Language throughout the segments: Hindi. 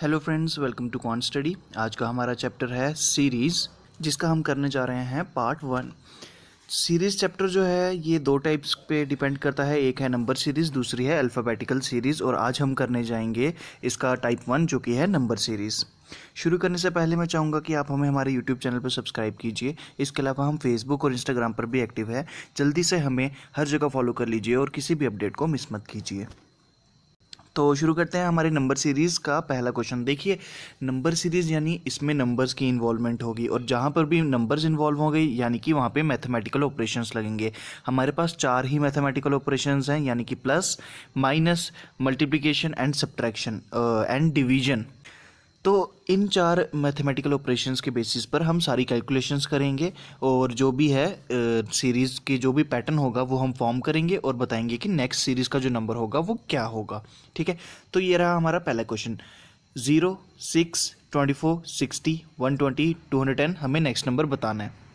hello friends welcome to con study आज का हमारा चैप्टर है सीरीज़ जिसका हम करने जा रहे हैं पार्ट वन सीरीज़ चैप्टर जो है ये दो टाइप्स पे डिपेंड करता है एक है नंबर सीरीज़ दूसरी है अल्फ़ाबेटिकल सीरीज़ और आज हम करने जाएंगे इसका टाइप वन जो कि है नंबर सीरीज़ शुरू करने से पहले मैं चाहूँगा कि आप हमें हमारे YouTube चैनल पर सब्सक्राइब कीजिए इसके अलावा हम Facebook और Instagram पर भी एक्टिव है जल्दी से हमें हर जगह फॉलो कर लीजिए और किसी भी अपडेट को मिस मत कीजिए तो शुरू करते हैं हमारे नंबर सीरीज़ का पहला क्वेश्चन देखिए नंबर सीरीज़ यानी इसमें नंबर्स की इन्वॉल्वमेंट होगी और जहाँ पर भी नंबर्स इन्वॉल्व होंगे यानी कि वहाँ पे मैथमेटिकल ऑपरेशंस लगेंगे हमारे पास चार ही मैथमेटिकल ऑपरेशंस हैं यानी कि plus minus multiplication and subtraction and division तो इन चार मैथमेटिकल ऑपरेशंस के बेसिस पर हम सारी कैलकुलेशंस करेंगे और जो भी है सीरीज़ के जो भी पैटर्न होगा वो हम फॉर्म करेंगे और बताएंगे कि नेक्स्ट सीरीज़ का जो नंबर होगा वो क्या होगा ठीक है तो ये रहा हमारा पहला question zero six twenty four sixty one twenty two hundred ten हमें नेक्स्ट नंबर बताना है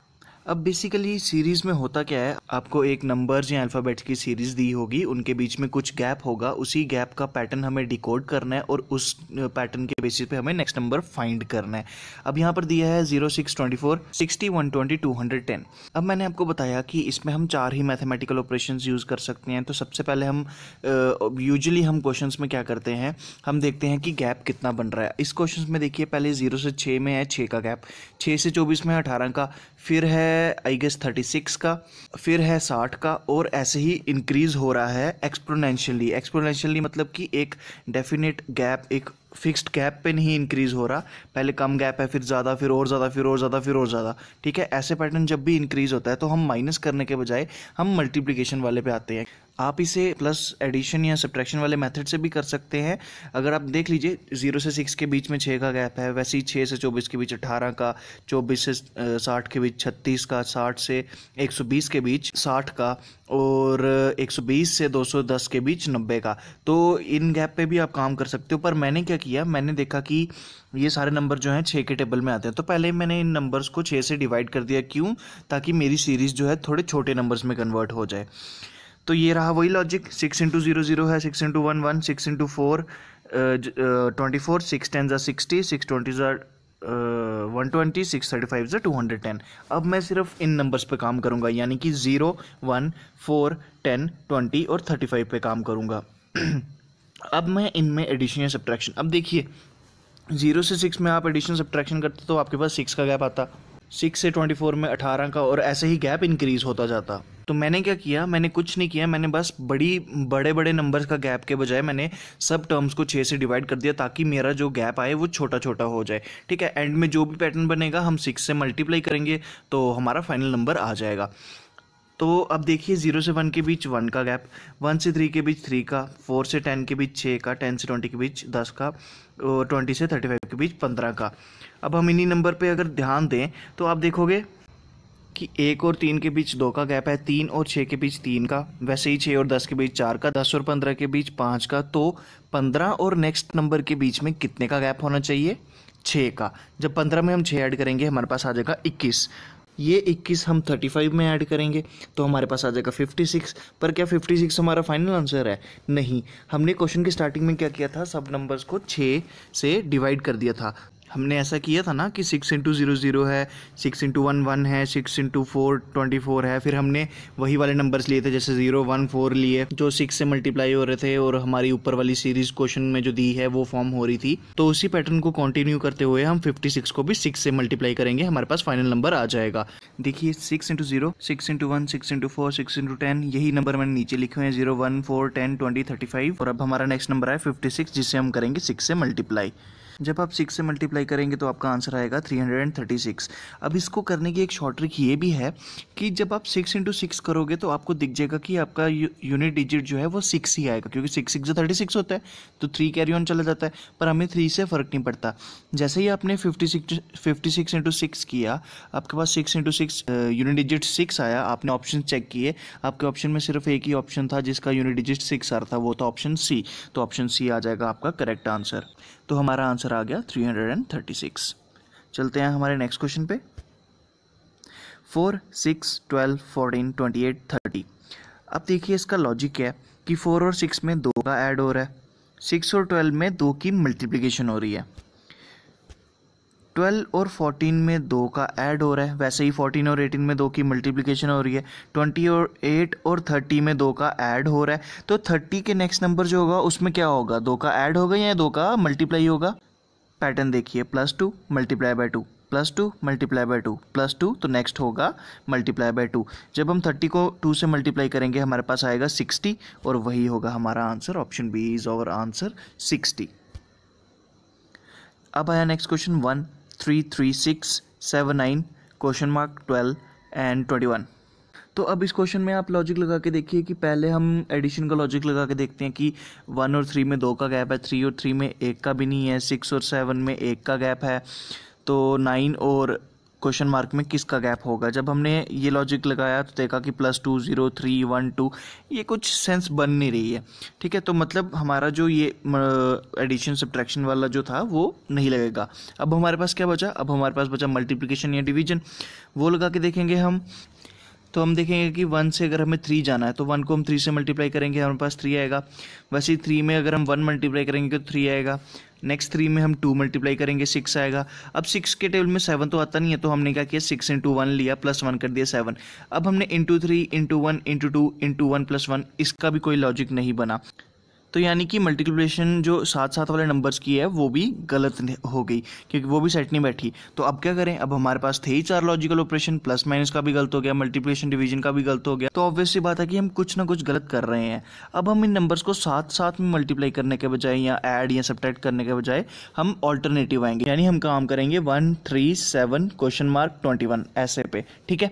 अब बेसिकली सीरीज़ में होता क्या है आपको एक नंबर्स या अल्फ़ाबेट्स की सीरीज़ दी होगी उनके बीच में कुछ गैप होगा उसी गैप का पैटर्न हमें डिकोड करना है और उस पैटर्न के बेसिस पे हमें नेक्स्ट नंबर फाइंड करना है अब यहाँ पर दिया है zero six twenty four sixty one twenty two hundred ten अब मैंने आपको बताया कि इसमें हम चार ही मैथमेटिकल ऑपरेशन यूज़ कर सकते हैं तो सबसे पहले हम यूजली हम क्वेश्चन में क्या करते हैं हम देखते हैं कि गैप कितना बन रहा है इस क्वेश्चन में देखिए पहले जीरो से छः में है छः का गैप छः से चौबीस में है अठारह का फिर है आई गेस थर्टी सिक्स का फिर है साठ का और ऐसे ही इंक्रीज़ हो रहा है एक्सपोनेंशियली एक्सपोनेंशियली मतलब कि एक डेफिनेट गैप एक फिक्स्ड गैप पे नहीं इंक्रीज़ हो रहा पहले कम गैप है फिर ज़्यादा फिर और ज़्यादा फिर और ज़्यादा फिर और ज़्यादा ठीक है ऐसे पैटर्न जब भी इंक्रीज़ होता है तो हम माइनस करने के बजाय हम मल्टीप्लिकेशन वाले पे आते हैं आप इसे प्लस एडिशन या सब्ट्रैक्शन वाले मेथड से भी कर सकते हैं अगर आप देख लीजिए जीरो से सिक्स के बीच में छः का गैप है वैसे ही छः से चौबीस के बीच अठारह का चौबीस से साठ के बीच छत्तीस का साठ से एक सौ बीस के बीच साठ का और एक सौ बीस से दो सौ दस के बीच नब्बे का तो इन गैप पे भी आप काम कर सकते हो पर मैंने क्या किया मैंने देखा कि ये सारे नंबर जो हैं छः के टेबल में आते हैं तो पहले मैंने इन नंबर्स को छः से डिवाइड कर दिया क्यों ताकि मेरी सीरीज़ जो है थोड़े छोटे नंबर्स में कन्वर्ट हो जाए तो ये रहा वही logic six into zero zero है six into one one six into four twenty four six ten ज़ा सिक्सटी सिक्स ट्वेंटी ज़ा one twenty six thirty five ज़ा टू हंड्रेड टेन अब मैं सिर्फ इन नंबर्स पे काम करूँगा यानी कि zero one four ten twenty और थर्टी फाइव पर काम करूँगा अब मैं इनमें एडिशन या सब्ट्रैक्शन अब देखिए ज़ीरो से सिक्स में आप एडिशन सब्ट्रैक्शन करते तो आपके पास सिक्स का गैप आता सिक्स से ट्वेंटी फोर में अठारह का और ऐसे ही गैप इंक्रीज़ होता जाता तो मैंने क्या किया मैंने कुछ नहीं किया मैंने बस बड़ी बड़े बड़े नंबर्स का गैप के बजाय मैंने सब टर्म्स को छः से डिवाइड कर दिया ताकि मेरा जो गैप आए वो छोटा छोटा हो जाए ठीक है एंड में जो भी पैटर्न बनेगा हम सिक्स से मल्टीप्लाई करेंगे तो हमारा फाइनल नंबर आ जाएगा तो अब देखिए जीरो से वन के बीच वन का गैप वन से थ्री के बीच थ्री का फोर से टेन के बीच छः का टेन से ट्वेंटी के बीच दस का और ट्वेंटी से थर्टी फाइव के बीच पंद्रह का अब हम इन्हीं नंबर पे अगर ध्यान दें तो आप देखोगे कि एक और तीन के बीच दो का गैप है तीन और छः के बीच तीन का वैसे ही छः और दस के बीच चार का दस और पंद्रह के बीच पाँच का तो पंद्रह और नेक्स्ट नंबर के बीच में कितने का गैप होना चाहिए छः का जब पंद्रह में हम छः ऐड करेंगे हमारे पास आ जाएगा इक्कीस ये 21 हम 35 में ऐड करेंगे तो हमारे पास आ जाएगा 56 पर क्या 56 हमारा फाइनल आंसर है नहीं हमने क्वेश्चन की स्टार्टिंग में क्या किया था सब नंबर्स को छः से डिवाइड कर दिया था हमने ऐसा किया था ना कि सिक्स इंटू ज़ीरो ज़ीरो है सिक्स इंटू वन वन है six into four twenty four है फिर हमने वही वाले नंबर्स लिए थे जैसे ज़ीरो वन फोर लिए जो सिक्स से मल्टीप्लाई हो रहे थे और हमारी ऊपर वाली सीरीज क्वेश्चन में जो दी है वो फॉर्म हो रही थी तो उसी पैटर्न को कंटिन्यू करते हुए हम फिफ्टी सिक्स को भी सिक्स से मल्टीप्लाई करेंगे हमारे पास फाइनल नंबर आ जाएगा देखिए six into zero six into one six into four six into ten यही नंबर मैंने नीचे लिखे हुए हैं zero one four ten twenty thirty five और अब हमारा नेक्स्ट नंबर है फिफ्टी सिक्स जिससे हम करेंगे सिक्स से मल्टीप्लाई जब आप सिक्स से मल्टीप्लाई करेंगे तो आपका आंसर आएगा three hundred and thirty six अब इसको करने की एक शॉर्ट ट्रिक ये भी है कि जब आप सिक्स इंटू सिक्स करोगे तो आपको दिख जाएगा कि आपका यूनिट डिजिट जो है वो सिक्स ही आएगा क्योंकि सिक्स सिक्स जो थर्टी सिक्स होता है तो थ्री कैरी ऑन चला जाता है पर हमें थ्री से फ़र्क नहीं पड़ता जैसे ही आपने fifty six fifty six into six किया आपके पास six into six unit digit six आया आपने ऑप्शन चेक किए आपके ऑप्शन में सिर्फ एक ही ऑप्शन था जिसका यूनिट डिजिट सिक्स आ रहा था वो था ऑप्शन सी तो ऑप्शन सी आ जाएगा आपका करेक्ट आंसर तो हमारा आंसर आ गया 336 चलते हैं हमारे नेक्स्ट क्वेश्चन पे four six twelve fourteen twenty eight thirty अब देखिए इसका लॉजिक क्या है कि फोर और सिक्स में दो का ऐड हो रहा है सिक्स और ट्वेल्व में दो की मल्टीप्लिकेशन हो रही है ट्वेल्व और फोर्टीन में दो का ऐड हो रहा है वैसे ही फोर्टीन और एटीन में दो की मल्टीप्लिकेशन हो रही है ट्वेंटी और एट और थर्टी में दो का ऐड हो रहा है तो थर्टी के नेक्स्ट नंबर जो होगा उसमें क्या होगा दो का ऐड होगा या दो का मल्टीप्लाई होगा पैटर्न देखिए plus two multiply by two plus two multiply by two plus two तो नेक्स्ट होगा मल्टीप्लाई बाय टू जब हम थर्टी को टू से मल्टीप्लाई करेंगे हमारे पास आएगा सिक्सटी और वही होगा हमारा answer option B is our answer sixty अब आया next question one three three six seven nine question mark twelve and twenty one तो अब इस क्वेश्चन में आप लॉजिक लगा के देखिए कि पहले हम एडिशन का लॉजिक लगा के देखते हैं कि वन और थ्री में दो का गैप है थ्री और थ्री में एक का भी नहीं है सिक्स और सेवन में एक का गैप है तो नाइन और क्वेश्चन मार्क में किसका गैप होगा जब हमने ये लॉजिक लगाया तो देखा कि plus two zero three one two ये कुछ सेंस बन नहीं रही है ठीक है तो मतलब हमारा जो ये एडिशन सब्ट्रैक्शन वाला जो था वो नहीं लगेगा अब हमारे पास क्या बचा अब हमारे पास बचा मल्टीप्लिकेशन या डिवीजन वो लगा के देखेंगे हम तो हम देखेंगे कि वन से अगर हमें थ्री जाना है तो वन को हम थ्री से मल्टीप्लाई करेंगे हमारे पास थ्री आएगा वैसे ही थ्री में अगर हम वन मल्टीप्लाई करेंगे तो थ्री आएगा नेक्स्ट थ्री में हम टू मल्टीप्लाई करेंगे सिक्स आएगा अब सिक्स के टेबल में सेवन तो आता नहीं है तो हमने क्या किया सिक्स इंटू वन लिया प्लस वन कर दिया सेवन अब हमने into three into one into two into one plus one इसका भी कोई लॉजिक नहीं बना तो यानी कि मल्टीप्लिकेशन जो साथ साथ वाले नंबर्स की है वो भी गलत हो गई क्योंकि वो भी सेट नहीं बैठी तो अब क्या करें अब हमारे पास थे ही चार लॉजिकल ऑपरेशन प्लस माइनस का भी गलत हो गया मल्टीप्लिकेशन डिवीजन का भी गलत हो गया तो ऑब्वियसली बात है कि हम कुछ ना कुछ गलत कर रहे हैं अब हम इन नंबर्स को साथ साथ में मल्टीप्लाई करने के बजाय या एड या सब्ट्रैक्ट करने के बजाय हम ऑल्टरनेटिव आएंगे यानी हम काम करेंगे one three seven question mark twenty one ऐसे पे ठीक है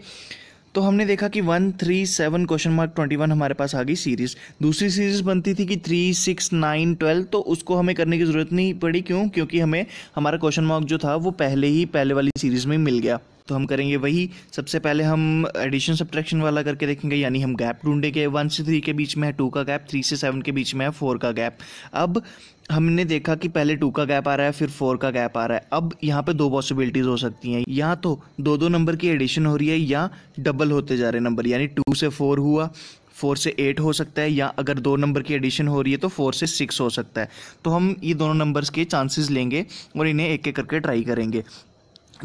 तो हमने देखा कि one three seven question mark twenty one हमारे पास आ गई सीरीज दूसरी सीरीज बनती थी कि थ्री सिक्स नाइन ट्वेल्व तो उसको हमें करने की ज़रूरत नहीं पड़ी क्यों क्योंकि हमें हमारा क्वेश्चन मार्क जो था वो पहले ही पहले वाली सीरीज में मिल गया तो हम करेंगे वही सबसे पहले हम एडिशन सब्ट्रैक्शन वाला करके देखेंगे यानी हम गैप ढूंढेंगे वन से थ्री के बीच में है टू का गैप थ्री से सेवन के बीच में है फोर का गैप अब हमने देखा कि पहले टू का गैप आ रहा है फिर फोर का गैप आ रहा है अब यहाँ पे दो पॉसिबिलिटीज़ हो सकती हैं या तो दो दो नंबर की एडिशन हो रही है या डबल होते जा रहे नंबर यानी टू से फोर हुआ फोर से एट हो सकता है या अगर दो नंबर की एडिशन हो रही है तो फोर से सिक्स हो सकता है तो हम ये दोनों नंबर्स के चांसेस लेंगे और इन्हें एक एक करके ट्राई करेंगे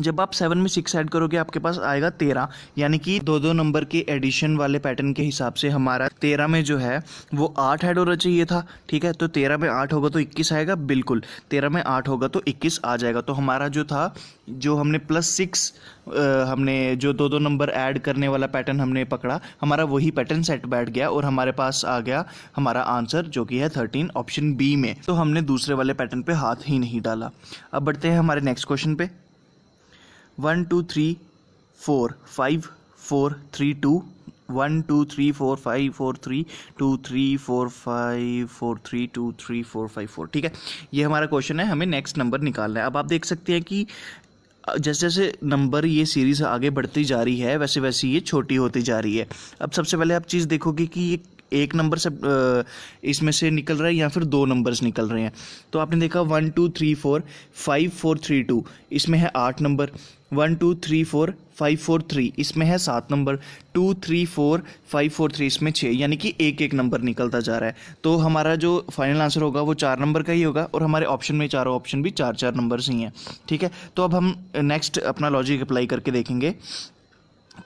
जब आप सेवन में सिक्स ऐड करोगे आपके पास आएगा तेरह यानी कि दो दो नंबर के एडिशन वाले पैटर्न के हिसाब से हमारा तेरह में जो है वो आठ ऐड होना चाहिए था ठीक है तो तेरह में आठ होगा तो इक्कीस आएगा बिल्कुल तेरह में आठ होगा तो इक्कीस आ जाएगा तो हमारा जो था जो हमने प्लस सिक्स हमने जो दो दो नंबर ऐड करने वाला पैटर्न हमने पकड़ा हमारा वही पैटर्न सेट बैठ गया और हमारे पास आ गया हमारा आंसर जो कि है थर्टीन ऑप्शन बी में तो हमने दूसरे वाले पैटर्न पर हाथ ही नहीं डाला अब बढ़ते हैं हमारे नेक्स्ट क्वेश्चन पे one two three four five four three two one two three four five four three two three four five four three two three four five four ठीक है ये हमारा क्वेश्चन है हमें नेक्स्ट नंबर निकालना है अब आप देख सकते हैं कि जैसे जैसे नंबर ये सीरीज़ आगे बढ़ती जा रही है वैसे वैसे ये छोटी होती जा रही है अब सबसे पहले आप चीज़ देखोगे कि ये एक नंबर सब इसमें से निकल रहा है या फिर दो नंबर्स निकल रहे हैं तो आपने देखा one two three four five four three two इसमें है आठ number one two three four five four three इसमें है सात number two three four five four three इसमें छः यानी कि एक एक नंबर निकलता जा रहा है तो हमारा जो फाइनल आंसर होगा वो चार नंबर का ही होगा और हमारे ऑप्शन में चारों ऑप्शन भी चार चार नंबर ही हैं ठीक है तो अब हम नेक्स्ट अपना लॉजिक अप्लाई करके देखेंगे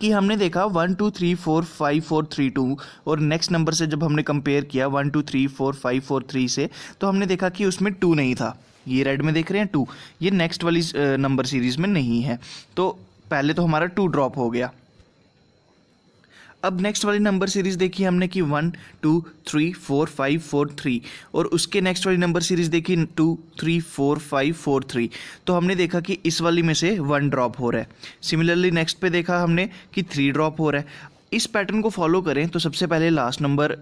कि हमने देखा one two three four five four three two और नेक्स्ट नंबर से जब हमने कंपेयर किया one two three four five four three से तो हमने देखा कि उसमें टू नहीं था ये रेड में देख रहे हैं टू ये नेक्स्ट वाली नंबर सीरीज़ में नहीं है तो पहले तो हमारा टू ड्रॉप हो गया अब नेक्स्ट वाली नंबर सीरीज देखी हमने कि one two three four five four three और उसके नेक्स्ट वाली नंबर सीरीज देखी two three four five four three तो हमने देखा कि इस वाली में से वन ड्रॉप हो रहा है सिमिलरली नेक्स्ट पे देखा हमने कि थ्री ड्रॉप हो रहा है इस पैटर्न को फॉलो करें तो सबसे पहले लास्ट नंबर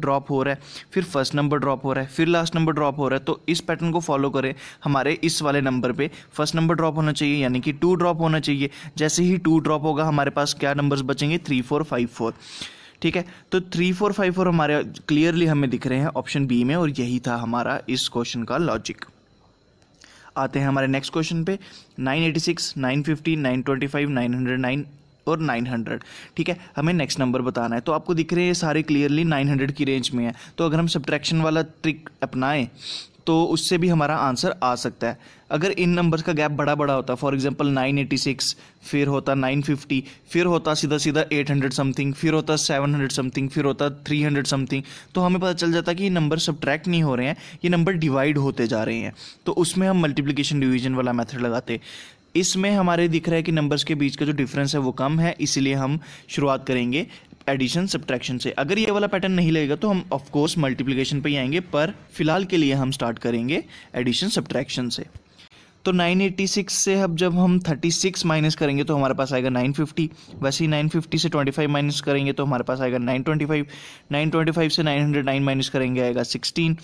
ड्रॉप हो रहा है फिर फर्स्ट नंबर ड्रॉप हो रहा है फिर लास्ट नंबर ड्रॉप हो रहा है तो इस पैटर्न को फॉलो करें हमारे इस वाले नंबर पे फर्स्ट नंबर ड्रॉप होना चाहिए यानी कि टू ड्रॉप होना चाहिए जैसे ही टू ड्रॉप होगा हमारे पास क्या नंबर्स बचेंगे थ्री फोर फाइव फोर ठीक है तो थ्री फोर फाइव फोर हमारे क्लियरली हमें दिख रहे हैं ऑप्शन बी में और यही था हमारा इस क्वेश्चन का लॉजिक आते हैं हमारे नेक्स्ट क्वेश्चन पे 986, 950, 925, 909, और 900 ठीक है हमें नेक्स्ट नंबर बताना है तो आपको दिख रहे हैं सारे क्लियरली 900 की रेंज में है तो अगर हम सब्ट्रैक्शन वाला ट्रिक अपनाएं तो उससे भी हमारा आंसर आ सकता है अगर इन नंबर्स का गैप बड़ा बड़ा होता फॉर एग्जांपल 986 फिर होता 950 फिर होता सीधा सीधा 800 समथिंग फिर होता 700 समथिंग फिर होता 300 समथिंग तो हमें पता चल जाता कि ये नंबर सब्ट्रैक्ट नहीं हो रहे हैं ये नंबर डिवाइड होते जा रहे हैं तो उसमें हम मल्टीप्लीकेशन डिवीजन वाला मैथड लगाते इसमें हमारे दिख रहा है कि नंबर्स के बीच का जो डिफरेंस है वो कम है इसलिए हम शुरुआत करेंगे एडिशन सब्ट्रैक्शन से अगर ये वाला पैटर्न नहीं लगेगा तो हम ऑफकोर्स मल्टीप्लीकेशन पर ही आएंगे पर फिलहाल के लिए हम स्टार्ट करेंगे एडिशन सब्ट्रैक्शन से तो 986 से अब जब हम 36 माइनस करेंगे तो हमारे पास आएगा 950 वैसे ही 950 से 25 माइनस करेंगे तो हमारे पास आएगा 925 925 से 909 माइनस करेंगे आएगा 16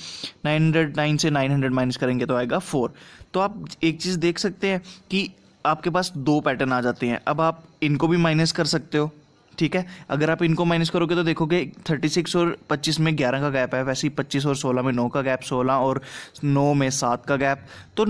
909 से 900 माइनस करेंगे तो आएगा 4 तो आप एक चीज़ देख सकते हैं कि आपके पास दो पैटर्न आ जाते हैं अब आप इनको भी माइनस कर सकते हो ठीक है अगर आप इनको माइनस करोगे तो देखोगे 36 और 25 में 11 का गैप है वैसे ही 25 और 16 में 9 का गैप 16 और 9 में 7 का गैप तो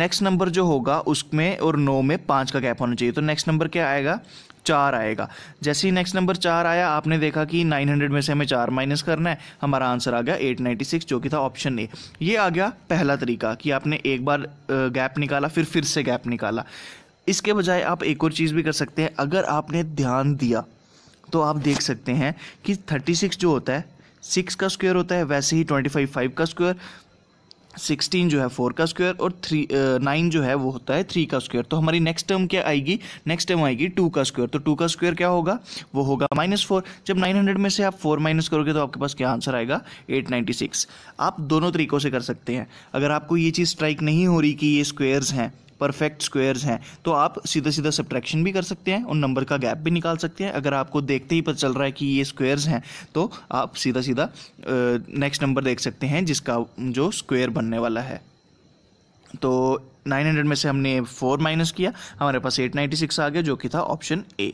नेक्स्ट नंबर जो होगा उसमें और नौ में पाँच का गैप होना चाहिए तो नेक्स्ट नंबर क्या आएगा चार आएगा जैसे ही नेक्स्ट नंबर चार आया आपने देखा कि 900 में से हमें चार माइनस करना है हमारा आंसर आ गया 896 जो कि था ऑप्शन ए ये आ गया पहला तरीका कि आपने एक बार गैप निकाला फिर फिर से गैप निकाला इसके बजाय आप एक और चीज़ भी कर सकते हैं अगर आपने ध्यान दिया तो आप देख सकते हैं कि थर्टी जो होता है सिक्स का स्क्वेयर होता है वैसे ही ट्वेंटी फाइव का स्क्वेयर सिक्सटीन जो है फोर का स्क्वायर और थ्री नाइन जो है वो होता है थ्री का स्क्वायर तो हमारी नेक्स्ट टर्म क्या आएगी नेक्स्ट टर्म आएगी टू का स्क्वायर तो टू का स्क्वायर क्या होगा वो होगा माइनस फोर जब नाइन हंड्रेड में से आप फोर माइनस करोगे तो आपके पास क्या आंसर आएगा एट नाइन्टी सिक्स आप दोनों तरीकों से कर सकते हैं अगर आपको ये चीज़ स्ट्राइक नहीं हो रही कि ये स्क्वेयर्स हैं परफेक्ट स्क्वेयर्स हैं तो आप सीधा सीधा सब्ट्रैक्शन भी कर सकते हैं और नंबर का गैप भी निकाल सकते हैं अगर आपको देखते ही पता चल रहा है कि ये स्क्वेयर्स हैं तो आप सीधा सीधा नेक्स्ट नंबर देख सकते हैं जिसका जो स्क्वेयर बनने वाला है तो 900 में से हमने फोर माइनस किया हमारे पास 896 आ गया जो कि था ऑप्शन ए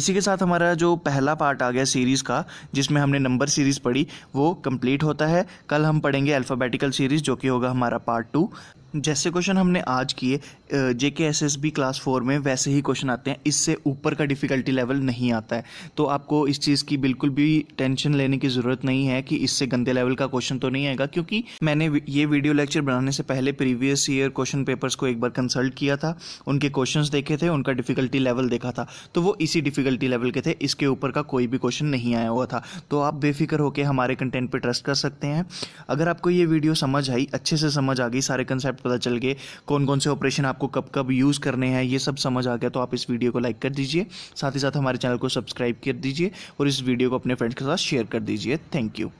इसी के साथ हमारा जो पहला पार्ट आ गया सीरीज़ का जिसमें हमने नंबर सीरीज़ पढ़ी वो कंप्लीट होता है कल हम पढ़ेंगे अल्फ़ाबेटिकल सीरीज़ जो कि होगा हमारा पार्ट टू जैसे क्वेश्चन हमने आज किए J K S S B class four में वैसे ही क्वेश्चन आते हैं इससे ऊपर का डिफ़िकल्टी लेवल नहीं आता है तो आपको इस चीज़ की बिल्कुल भी टेंशन लेने की ज़रूरत नहीं है कि इससे गंदे लेवल का क्वेश्चन तो नहीं आएगा क्योंकि मैंने ये वीडियो लेक्चर बनाने से पहले प्रीवियस ईयर क्वेश्चन पेपर्स को एक बार कंसल्ट किया था उनके क्वेश्चन देखे थे उनका डिफ़िकल्टी लेवल देखा था तो वो इसी डिफ़िकल्टी लेवल के थे इसके ऊपर का कोई भी क्वेश्चन नहीं आया हुआ था तो आप बेफिक्र होकर हमारे कंटेंट पर ट्रस्ट कर सकते हैं अगर आपको ये वीडियो समझ आई अच्छे से समझ आ गई सारे कंसेप्ट पता चल गए कौन कौन से ऑपरेशन आपको कब कब यूज़ करने हैं ये सब समझ आ गया तो आप इस वीडियो को लाइक कर दीजिए साथ ही साथ हमारे चैनल को सब्सक्राइब कर दीजिए और इस वीडियो को अपने फ्रेंड्स के साथ शेयर कर दीजिए थैंक यू